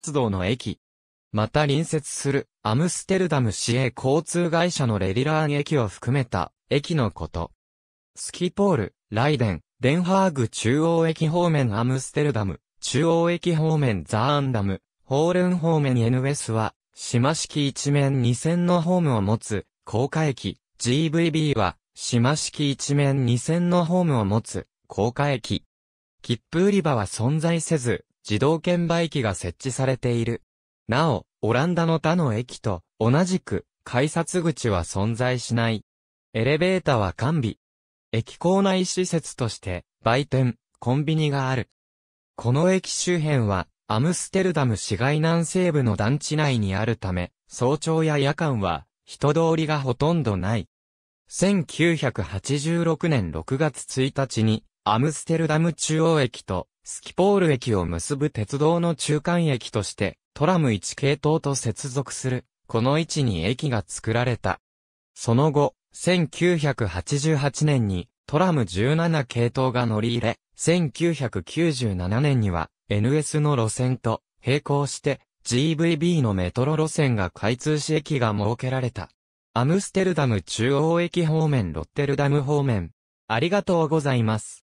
鉄道の駅。また隣接するアムステルダム市営交通会社のレリラーン駅を含めた駅のこと。スキポール、ライデン、デンハーグ中央駅方面アムステルダム、中央駅方面ザーンダム、ホールン方面 NS は、島式一面2線のホームを持つ、高架駅、GVB は、島式一面2線のホームを持つ、高架駅。切符売り場は存在せず、自動券売機が設置されている。なお、オランダの他の駅と同じく改札口は存在しない。エレベーターは完備。駅構内施設として売店、コンビニがある。この駅周辺はアムステルダム市街南西部の団地内にあるため、早朝や夜間は人通りがほとんどない。1986年6月1日にアムステルダム中央駅とスキポール駅を結ぶ鉄道の中間駅として、トラム1系統と接続する、この位置に駅が作られた。その後、1988年にトラム17系統が乗り入れ、1997年には NS の路線と並行して GVB のメトロ路線が開通し駅が設けられた。アムステルダム中央駅方面ロッテルダム方面。ありがとうございます。